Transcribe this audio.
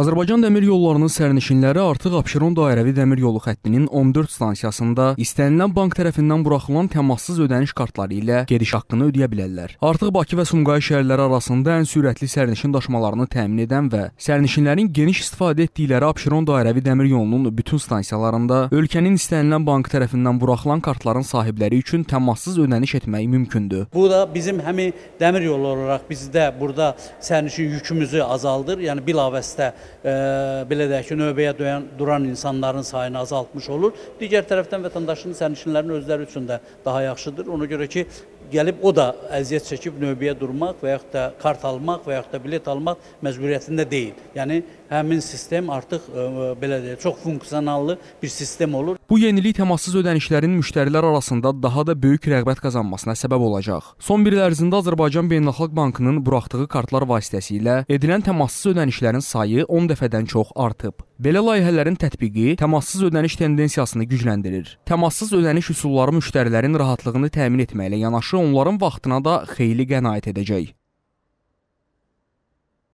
Azərbaycan Dəmir Yollarının sərnişinləri artıq Abşeron dairəvi dəmir yolu xəttinin 14 stansiyasında istənilən bank tərəfindən buraxılan təmassız ödəniş kartları ilə gediş haqqını ödəyə bilərlər. Artıq Bakı və Sumqayıt şəhərləri arasında ən sürətli sərnişin daşımalarını təmin edən və sərnişinlərin geniş istifadə etdikləri Abşeron dairəvi dəmir yolunun bütün stansiyalarında ölkənin istənilən bank tərəfindən buraxılan kartların sahibləri üçün təmassız ödəniş etmək mümkündür. Bu da bizim həmi dəmir yolu olaraq bizdə burada sərnişin yükümüzü azaldır, yəni bilavasitə belə deyək ki, növbəyə duyan, duran insanların sayını azaltmış olur. Digər tərəfdən vətəndaşın sərnişinlərin özləri üçün də daha yaxşıdır. Ona görə ki, gəlib o da əziyyət çəkib növbəyə durmaq və yaxud da kart almaq və yaxud da bilet almaq məcburiyyətində deyil. Yəni həmin sistem artıq ə, e, belə deyək, çox funksionallı bir sistem olur. Bu yenilik temassız ödənişlərin müştərilər arasında daha da böyük rəğbət qazanmasına səbəb olacaq. Son bir il ərzində Azərbaycan Beynəlxalq Bankının buraxdığı kartlar vasitəsilə edilən temassız ödənişlərin sayı 10 dəfədən çox artıb. Belə layihələrin tətbiqi təmassız ödəniş tendensiyasını gücləndirir. Təmassız ödəniş üsulları müştərilərin rahatlığını təmin etməklə yanaşı onların vaxtına da xeyli qənaət edəcək.